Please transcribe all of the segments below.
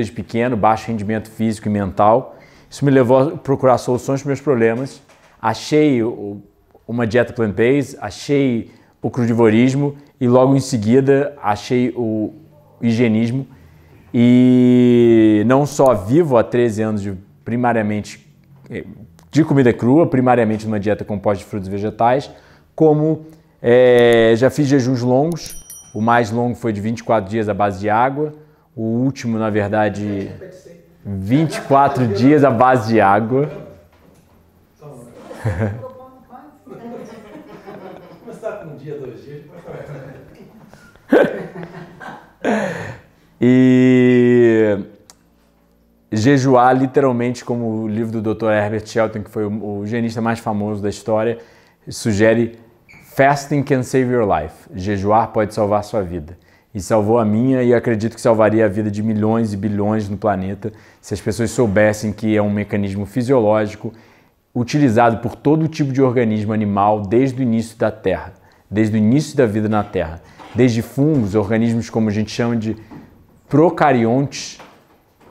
desde pequeno, baixo rendimento físico e mental. Isso me levou a procurar soluções para meus problemas. Achei uma dieta plant-based, achei o crudivorismo e logo em seguida achei o higienismo. E não só vivo há 13 anos de, primariamente eh, de comida crua, primariamente numa dieta composta de frutos e vegetais, como é, já fiz jejuns longos. O mais longo foi de 24 dias à base de água o último, na verdade, 24 dias à base de água. e jejuar literalmente como o livro do Dr. Herbert Shelton, que foi o higienista mais famoso da história, sugere fasting can save your life. Jejuar pode salvar sua vida e salvou a minha e acredito que salvaria a vida de milhões e bilhões no planeta se as pessoas soubessem que é um mecanismo fisiológico utilizado por todo tipo de organismo animal desde o início da Terra, desde o início da vida na Terra, desde fungos, organismos como a gente chama de procariontes,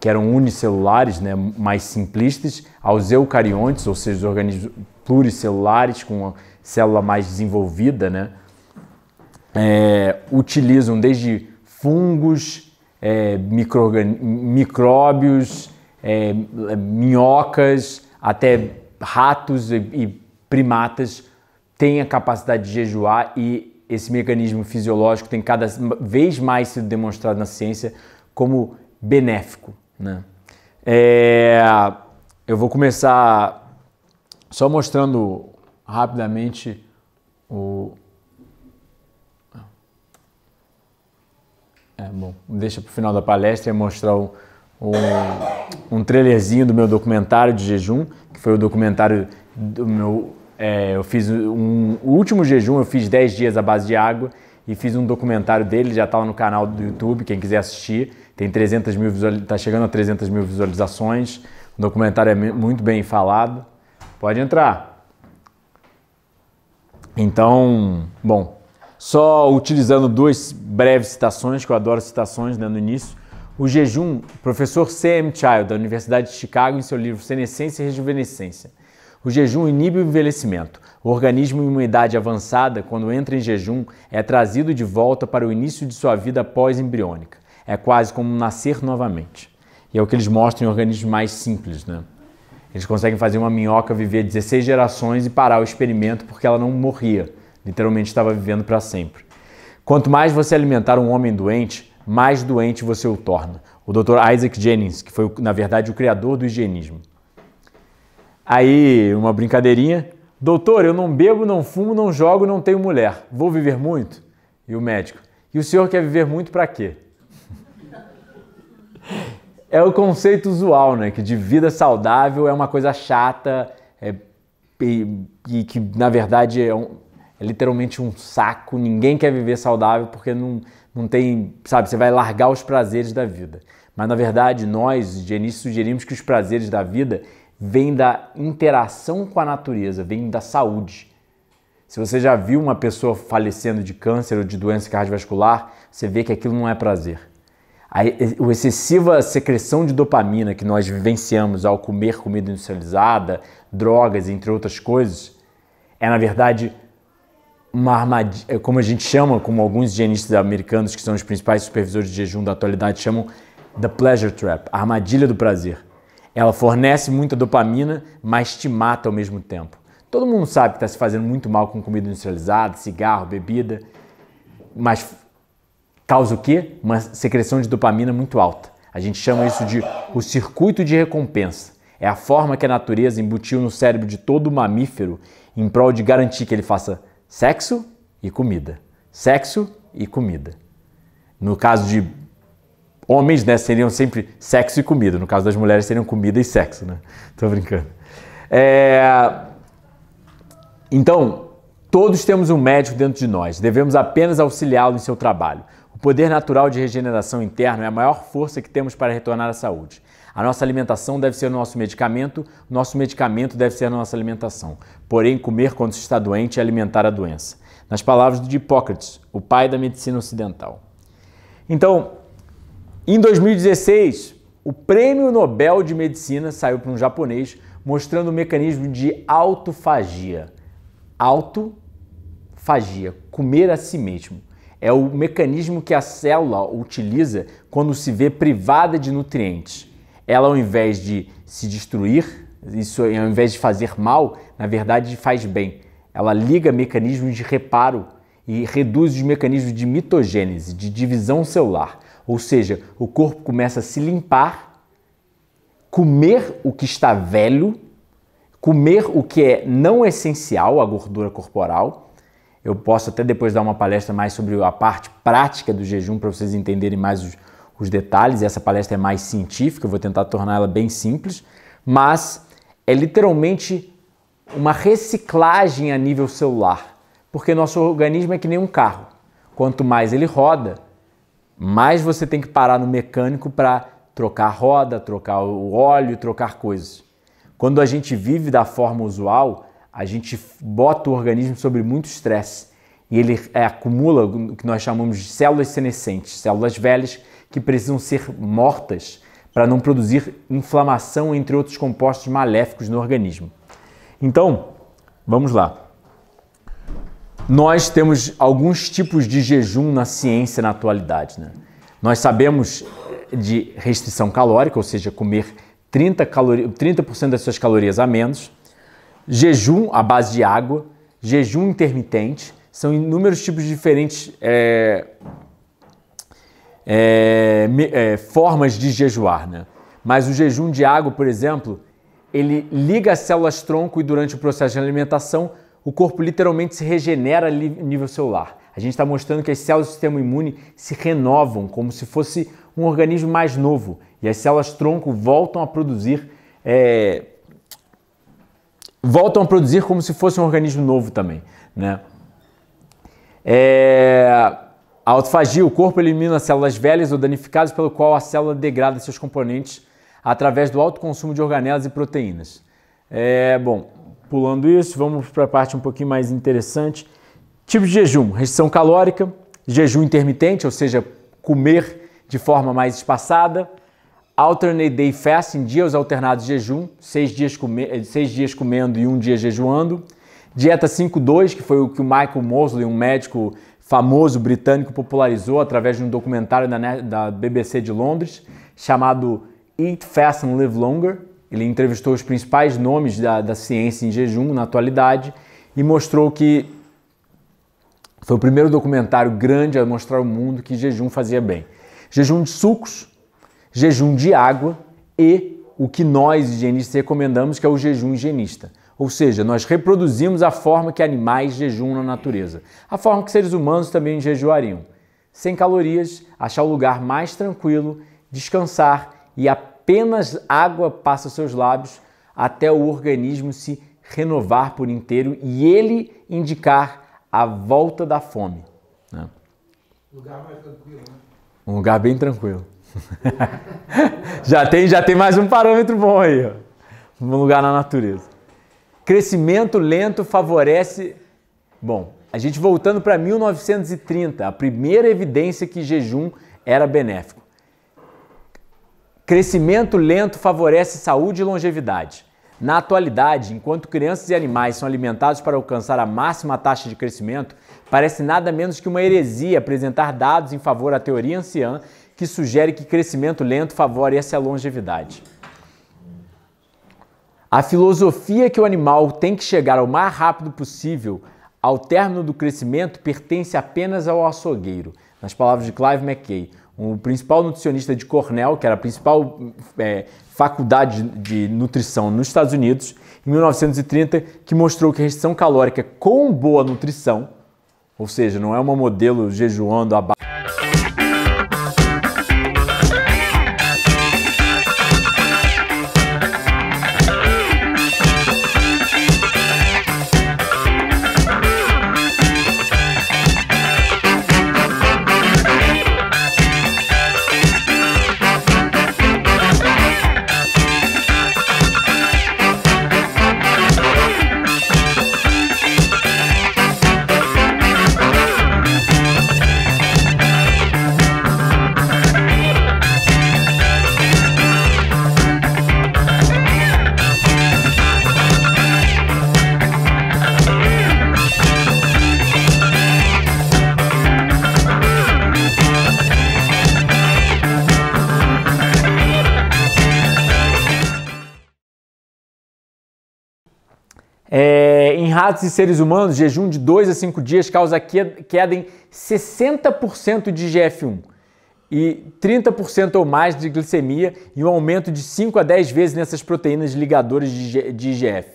que eram unicelulares, né, mais simplistas, aos eucariontes, ou seja, os organismos pluricelulares com uma célula mais desenvolvida, né, é, utilizam desde fungos, é, micro, micróbios, é, é, minhocas, até ratos e, e primatas têm a capacidade de jejuar e esse mecanismo fisiológico tem cada vez mais sido demonstrado na ciência como benéfico. Né? É, eu vou começar só mostrando rapidamente o, É, bom, deixa para o final da palestra e mostrar um, um, um trailerzinho do meu documentário de jejum, que foi o documentário do meu. É, eu fiz um, o último jejum, eu fiz 10 dias à base de água e fiz um documentário dele, já estava tá no canal do YouTube, quem quiser assistir, tem 300 mil está chegando a 300 mil visualizações, o documentário é muito bem falado, pode entrar. Então, bom, só utilizando duas breves citações, que eu adoro citações né, no início. O jejum, o professor C.M. Child, da Universidade de Chicago, em seu livro Senescência e Rejuvenescência. O jejum inibe o envelhecimento. O organismo em uma idade avançada, quando entra em jejum, é trazido de volta para o início de sua vida pós-embriônica. É quase como nascer novamente. E é o que eles mostram em organismos mais simples, né? Eles conseguem fazer uma minhoca viver 16 gerações e parar o experimento porque ela não morria. Literalmente estava vivendo para sempre. Quanto mais você alimentar um homem doente, mais doente você o torna. O Dr. Isaac Jennings, que foi, na verdade, o criador do higienismo. Aí, uma brincadeirinha. Doutor, eu não bebo, não fumo, não jogo, não tenho mulher. Vou viver muito? E o médico? E o senhor quer viver muito para quê? é o conceito usual, né? Que de vida saudável é uma coisa chata é, e, e que, na verdade, é um, é literalmente um saco, ninguém quer viver saudável porque não, não tem, sabe, você vai largar os prazeres da vida. Mas na verdade, nós, higienistas, sugerimos que os prazeres da vida vêm da interação com a natureza, vêm da saúde. Se você já viu uma pessoa falecendo de câncer ou de doença cardiovascular, você vê que aquilo não é prazer. A excessiva secreção de dopamina que nós vivenciamos ao comer comida industrializada, drogas, entre outras coisas, é na verdade uma armadilha, é, como a gente chama, como alguns higienistas americanos que são os principais supervisores de jejum da atualidade chamam, the pleasure trap, a armadilha do prazer. Ela fornece muita dopamina, mas te mata ao mesmo tempo. Todo mundo sabe que está se fazendo muito mal com comida industrializada, cigarro, bebida, mas causa o quê? Uma secreção de dopamina muito alta. A gente chama isso de o circuito de recompensa. É a forma que a natureza embutiu no cérebro de todo mamífero em prol de garantir que ele faça Sexo e comida. Sexo e comida. No caso de homens, né, seriam sempre sexo e comida. No caso das mulheres, seriam comida e sexo, né? Tô brincando. É... Então, todos temos um médico dentro de nós. Devemos apenas auxiliá-lo em seu trabalho. O poder natural de regeneração interna é a maior força que temos para retornar à saúde. A nossa alimentação deve ser o nosso medicamento, nosso medicamento deve ser a nossa alimentação. Porém, comer quando se está doente é alimentar a doença. Nas palavras de Hipócrates, o pai da medicina ocidental. Então, em 2016, o Prêmio Nobel de Medicina saiu para um japonês mostrando o mecanismo de autofagia. Autofagia, comer a si mesmo é o mecanismo que a célula utiliza quando se vê privada de nutrientes ela ao invés de se destruir, isso é, ao invés de fazer mal, na verdade faz bem. Ela liga mecanismos de reparo e reduz os mecanismos de mitogênese, de divisão celular. Ou seja, o corpo começa a se limpar, comer o que está velho, comer o que é não essencial, a gordura corporal. Eu posso até depois dar uma palestra mais sobre a parte prática do jejum para vocês entenderem mais os, os detalhes. Essa palestra é mais científica, eu vou tentar torná-la bem simples, mas é literalmente uma reciclagem a nível celular, porque nosso organismo é que nem um carro. Quanto mais ele roda, mais você tem que parar no mecânico para trocar a roda, trocar o óleo, trocar coisas. Quando a gente vive da forma usual, a gente bota o organismo sobre muito estresse e ele é, acumula o que nós chamamos de células senescentes, células velhas que precisam ser mortas para não produzir inflamação, entre outros compostos maléficos no organismo. Então, vamos lá. Nós temos alguns tipos de jejum na ciência na atualidade. Né? Nós sabemos de restrição calórica, ou seja, comer 30%, calori 30 das suas calorias a menos, jejum à base de água, jejum intermitente, são inúmeros tipos diferentes é, é, é, formas de jejuar, né? Mas o jejum de água, por exemplo, ele liga as células tronco e durante o processo de alimentação o corpo literalmente se regenera a nível celular. A gente está mostrando que as células do sistema imune se renovam como se fosse um organismo mais novo e as células tronco voltam a produzir é, voltam a produzir como se fosse um organismo novo também, né? É... A autofagia, o corpo elimina células velhas ou danificadas, pelo qual a célula degrada seus componentes através do alto consumo de organelas e proteínas. É, bom, pulando isso, vamos para a parte um pouquinho mais interessante. Tipo de jejum: restrição calórica, jejum intermitente, ou seja, comer de forma mais espaçada, alternate day fasting, dias alternados de jejum, seis dias, come, seis dias comendo e um dia jejuando, dieta 5-2, que foi o que o Michael Mosley, um médico famoso britânico popularizou através de um documentário da, BBC de Londres chamado Eat Fast and Live Longer. Ele entrevistou os principais nomes da, da ciência em jejum na atualidade e mostrou que foi o primeiro documentário grande a mostrar ao mundo que jejum fazia bem. Jejum de sucos, jejum de água e o que nós higienistas recomendamos, que é o jejum higienista. Ou seja, nós reproduzimos a forma que animais jejuam na natureza, a forma que seres humanos também jejuariam. Sem calorias, achar o lugar mais tranquilo, descansar e apenas água passa seus lábios até o organismo se renovar por inteiro e ele indicar a volta da fome. Né? Lugar mais tranquilo, né? Um lugar bem tranquilo. já, tem, já tem mais um parâmetro bom aí. Ó. Um lugar na natureza. Crescimento lento favorece. Bom, a gente voltando para 1930, a primeira evidência que jejum era benéfico. Crescimento lento favorece saúde e longevidade. Na atualidade, enquanto crianças e animais são alimentados para alcançar a máxima taxa de crescimento, parece nada menos que uma heresia apresentar dados em favor à teoria anciã que sugere que crescimento lento favorece a longevidade. A filosofia que o animal tem que chegar o mais rápido possível ao término do crescimento pertence apenas ao açougueiro, nas palavras de Clive McKay, o um principal nutricionista de Cornell, que era a principal é, faculdade de nutrição nos Estados Unidos, em 1930, que mostrou que a restrição calórica com boa nutrição, ou seja, não é um modelo jejuando a base ratos e seres humanos, jejum de 2 a 5 dias causa queda em 60% de GF1 e 30% ou mais de glicemia e um aumento de 5 a 10 vezes nessas proteínas ligadoras de IGF.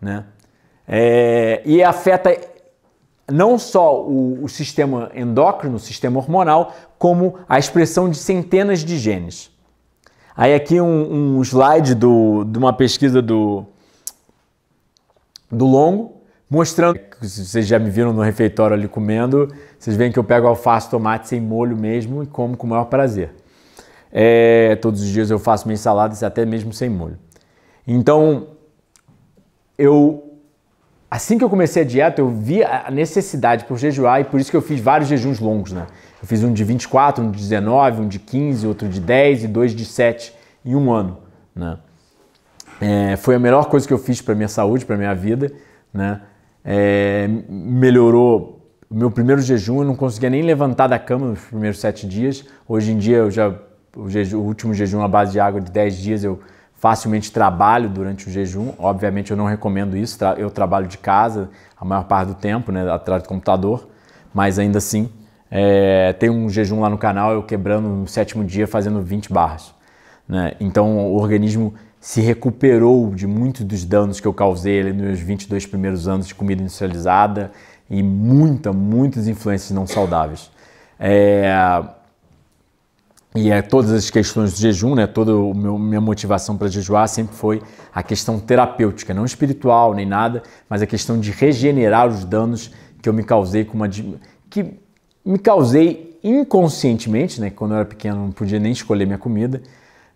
Né? É, e afeta não só o, o, sistema endócrino, o sistema hormonal, como a expressão de centenas de genes. Aí aqui um, um slide do, de uma pesquisa do, do Longo, mostrando. vocês já me viram no refeitório ali comendo, vocês veem que eu pego alface, tomate sem molho mesmo e como com o maior prazer. É, todos os dias eu faço minhas saladas até mesmo sem molho. Então, eu assim que eu comecei a dieta, eu vi a necessidade por jejuar e por isso que eu fiz vários jejuns longos, né? Eu fiz um de 24, um de 19, um de 15, outro de 10 e dois de 7 em um ano, né? É, foi a melhor coisa que eu fiz para minha saúde, para minha vida, né? é, melhorou. O meu primeiro jejum eu não conseguia nem levantar da cama nos primeiros sete dias. Hoje em dia eu já o, jejum, o último jejum à base de água de 10 dias eu facilmente trabalho durante o jejum. Obviamente eu não recomendo isso. Eu trabalho de casa a maior parte do tempo, né, atrás do computador. Mas ainda assim é, tem um jejum lá no canal eu quebrando no sétimo dia fazendo 20 barras. Né? Então o organismo se recuperou de muitos dos danos que eu causei ali nos 22 primeiros anos de comida industrializada e muita, muitas influências não saudáveis. É, e é, todas as questões do jejum, né, toda a minha motivação para jejuar sempre foi a questão terapêutica, não espiritual nem nada, mas a questão de regenerar os danos que eu me causei com uma que me causei inconscientemente, né, quando eu era pequeno não podia nem escolher minha comida,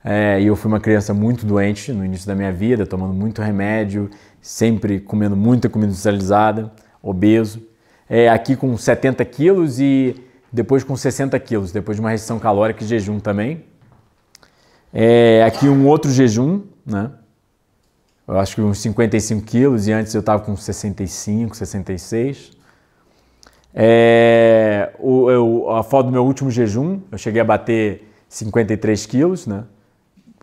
é, e eu fui uma criança muito doente no início da minha vida, tomando muito remédio, sempre comendo muita comida industrializada, obeso. É, aqui com 70 quilos e depois com 60 quilos, depois de uma restrição calórica e jejum também. É, aqui um outro jejum, né? Eu acho que uns 55 quilos e antes eu estava com 65, 66. É, o, eu, a foto do meu último jejum, eu cheguei a bater 53 quilos, né?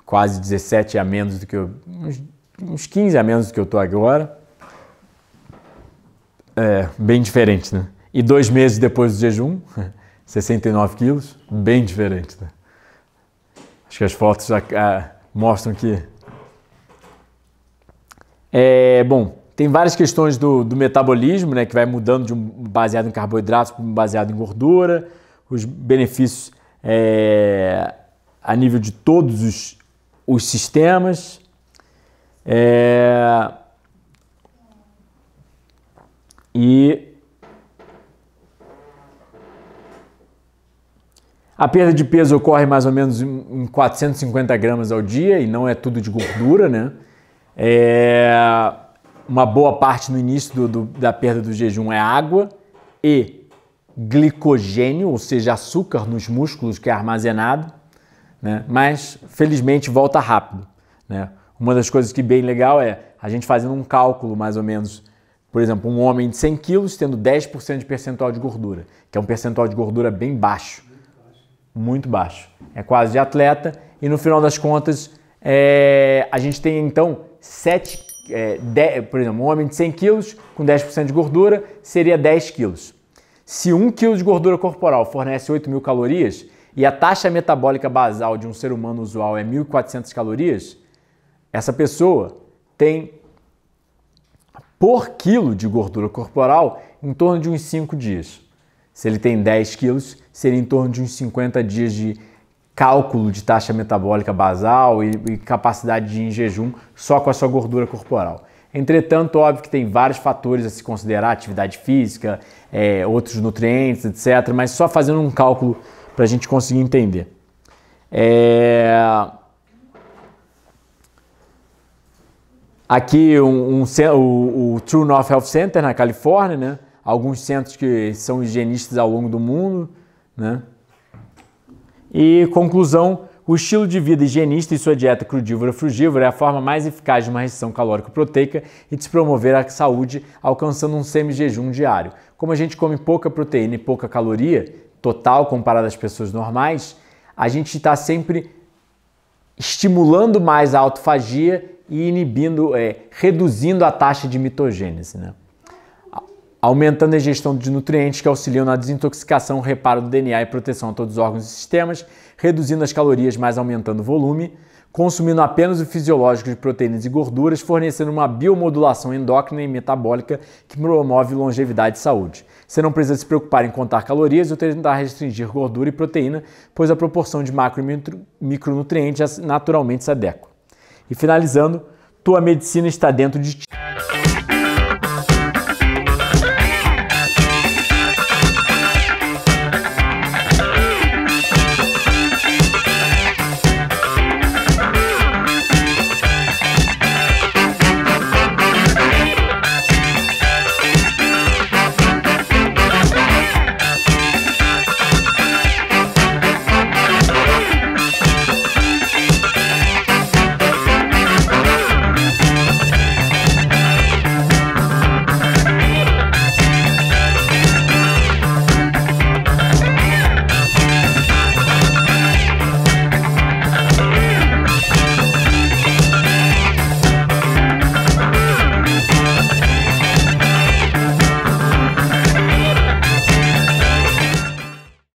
quase 17 a menos do que eu. uns, uns 15 a menos do que eu tô agora. É, bem diferente, né? E dois meses depois do jejum, 69 quilos, bem diferente, né? Acho que as fotos já, ah, mostram que. É, bom, tem várias questões do, do, metabolismo, né, que vai mudando de um baseado em carboidratos para um baseado em gordura, os benefícios é, a nível de todos os os sistemas. É, e a perda de peso ocorre mais ou menos em 450 gramas ao dia e não é tudo de gordura, né? É, uma boa parte no início do, do, da perda do jejum é água e glicogênio, ou seja, açúcar nos músculos que é armazenado né? mas felizmente volta rápido. Né? Uma das coisas que bem legal é a gente fazendo um cálculo mais ou menos, por exemplo, um homem de 100 quilos tendo 10% de percentual de gordura, que é um percentual de gordura bem baixo, muito baixo, é quase de atleta, e no final das contas é, a gente tem então 7, é, 10, por exemplo, um homem de 100 quilos com 10% de gordura seria 10 quilos. Se 1 quilo de gordura corporal fornece 8 mil calorias, e a taxa metabólica basal de um ser humano usual é 1.400 calorias, essa pessoa tem por quilo de gordura corporal em torno de uns 5 dias. Se ele tem 10 quilos, seria em torno de uns 50 dias de cálculo de taxa metabólica basal e, e capacidade de ir em jejum só com a sua gordura corporal. Entretanto, óbvio que tem vários fatores a se considerar, atividade física, é, outros nutrientes, etc. Mas só fazendo um cálculo para a gente conseguir entender. É... Aqui um, um, o, o True North Health Center na Califórnia, né? alguns centros que são higienistas ao longo do mundo. Né? E conclusão, o estilo de vida higienista e sua dieta crudívora frugívora é a forma mais eficaz de uma restrição calórica proteica e de se promover a saúde alcançando um semi-jejum diário. Como a gente come pouca proteína e pouca caloria, total comparado às pessoas normais, a gente está sempre estimulando mais a autofagia e inibindo, é, reduzindo a taxa de mitogênese, né? aumentando a ingestão de nutrientes que auxiliam na desintoxicação, reparo do DNA e proteção a todos os órgãos e sistemas, reduzindo as calorias, mas aumentando o volume, consumindo apenas o fisiológico de proteínas e gorduras, fornecendo uma biomodulação endócrina e metabólica que promove longevidade e saúde. Você não precisa se preocupar em contar calorias ou tentar restringir gordura e proteína, pois a proporção de macro e micronutrientes naturalmente se adequa. E finalizando, tua medicina está dentro de ti.